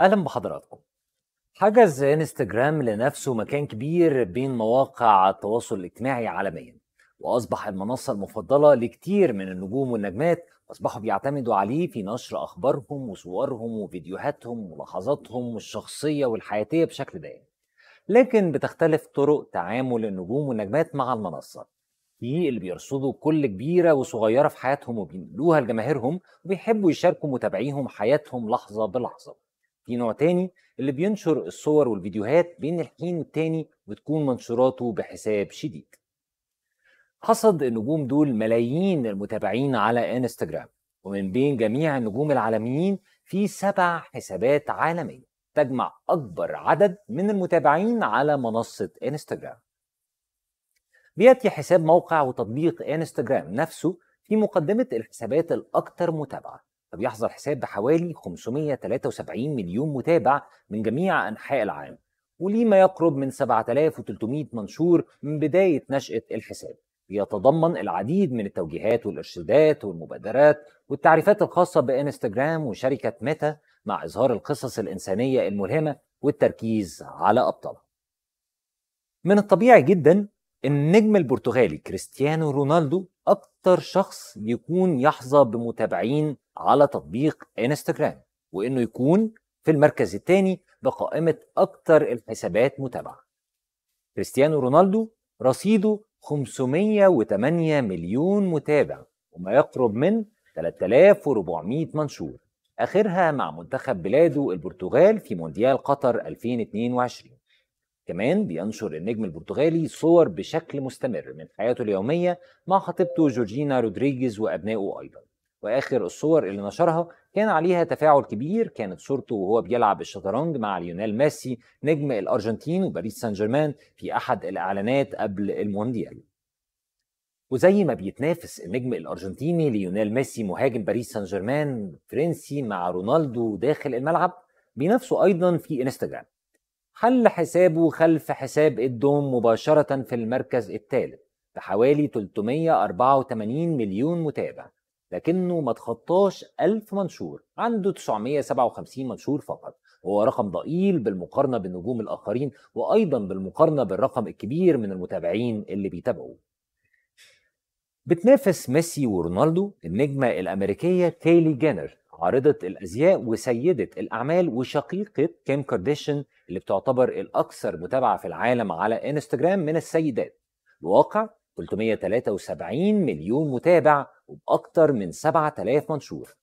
اهلا بحضراتكم حجز انستجرام لنفسه مكان كبير بين مواقع التواصل الاجتماعي عالميا واصبح المنصه المفضله لكتير من النجوم والنجمات واصبحوا بيعتمدوا عليه في نشر اخبارهم وصورهم وفيديوهاتهم وملاحظاتهم الشخصيه والحياتيه بشكل دائم لكن بتختلف طرق تعامل النجوم والنجمات مع المنصه في اللي بيرصدوا كل كبيرة وصغيرة في حياتهم وبينقلوها لجماهيرهم وبيحبوا يشاركوا متابعيهم حياتهم لحظة بلحظة في نوع تاني اللي بينشر الصور والفيديوهات بين الحين والتاني وتكون منشوراته بحساب شديد حصد النجوم دول ملايين المتابعين على انستجرام ومن بين جميع النجوم العالميين في سبع حسابات عالمية تجمع أكبر عدد من المتابعين على منصة انستجرام بيأتي حساب موقع وتطبيق انستجرام نفسه في مقدمة الحسابات الأكثر متابعة بيحظى الحساب بحوالي 573 مليون متابع من جميع أنحاء العالم وليه ما يقرب من 7300 منشور من بداية نشأة الحساب بيتضمن العديد من التوجيهات والإرشادات والمبادرات والتعريفات الخاصة بإنستجرام وشركة ميتا مع إظهار القصص الإنسانية الملهمة والتركيز على أبطالها من الطبيعي جدا النجم البرتغالي كريستيانو رونالدو أكتر شخص يكون يحظى بمتابعين على تطبيق انستغرام وإنه يكون في المركز الثاني بقائمة أكتر الحسابات متابعة كريستيانو رونالدو رصيده 508 مليون متابع وما يقرب من 3400 منشور آخرها مع منتخب بلاده البرتغال في مونديال قطر 2022 كمان بينشر النجم البرتغالي صور بشكل مستمر من حياته اليومية مع خطيبته جورجينا رودريجيز وأبنائه أيضا وآخر الصور اللي نشرها كان عليها تفاعل كبير كانت صورته وهو بيلعب الشطرنج مع ليونيل ميسي نجم الأرجنتين وباريس سان جيرمان في أحد الإعلانات قبل المونديال وزي ما بيتنافس النجم الأرجنتيني ليونيل ميسي مهاجم باريس سان جيرمان فرنسي مع رونالدو داخل الملعب بينافسه أيضا في انستغرام حل حسابه خلف حساب الدوم مباشرة في المركز الثالث بحوالي 384 مليون متابع لكنه ما تخطاش 1000 منشور عنده 957 منشور فقط وهو رقم ضئيل بالمقارنة بالنجوم الآخرين وأيضا بالمقارنة بالرقم الكبير من المتابعين اللي بيتابعوه بتنافس ميسي ورونالدو النجمة الأمريكية كيلي جينر عارضة الأزياء وسيدة الأعمال وشقيقة كيم كارديشن اللي بتعتبر الأكثر متابعة في العالم على انستجرام من السيدات بواقع 373 مليون متابع وبأكثر من 7000 منشور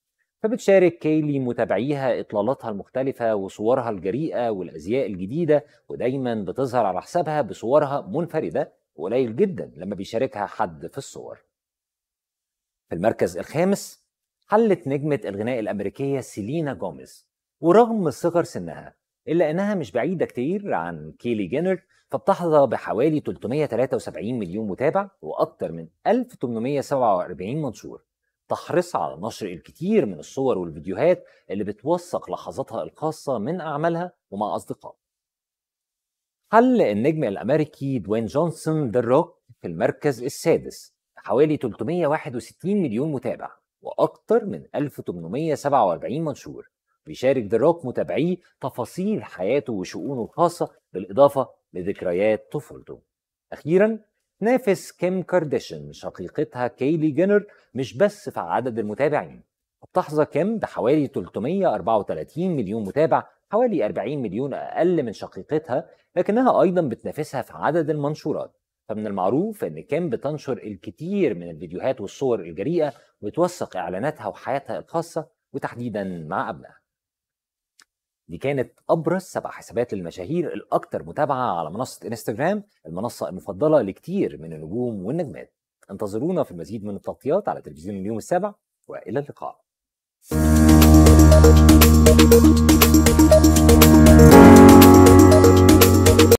فبتشارك كيلي متابعيها إطلالاتها المختلفة وصورها الجريئة والأزياء الجديدة ودايما بتظهر على حسابها بصورها منفردة وقليل جدا لما بيشاركها حد في الصور في المركز الخامس حلت نجمة الغناء الأمريكية سيلينا جوميز ورغم صغر سنها إلا أنها مش بعيدة كتير عن كيلي جينر فبتحظى بحوالي 373 مليون متابع وأكتر من 1847 منشور تحرص على نشر الكثير من الصور والفيديوهات اللي بتوثق لحظاتها الخاصة من أعمالها ومع أصدقائها حل النجم الأمريكي دوين جونسون ذا روك في المركز السادس حوالي 361 مليون متابع وأكثر من 1847 منشور بيشارك دراك متابعيه تفاصيل حياته وشؤونه الخاصة بالإضافة لذكريات طفولته أخيرا تنافس كيم كارديشن شقيقتها كيلي جينر مش بس في عدد المتابعين بتحظى كيم بحوالي 334 مليون متابع حوالي 40 مليون أقل من شقيقتها لكنها أيضا بتنافسها في عدد المنشورات فمن المعروف ان كان بتنشر الكثير من الفيديوهات والصور الجريئه وتوثق اعلاناتها وحياتها الخاصه وتحديدا مع ابنائها دي كانت ابرز سبع حسابات للمشاهير الاكثر متابعه على منصه انستغرام المنصه المفضله لكتير من النجوم والنجمات انتظرونا في المزيد من التغطيات على تلفزيون اليوم السابع والى اللقاء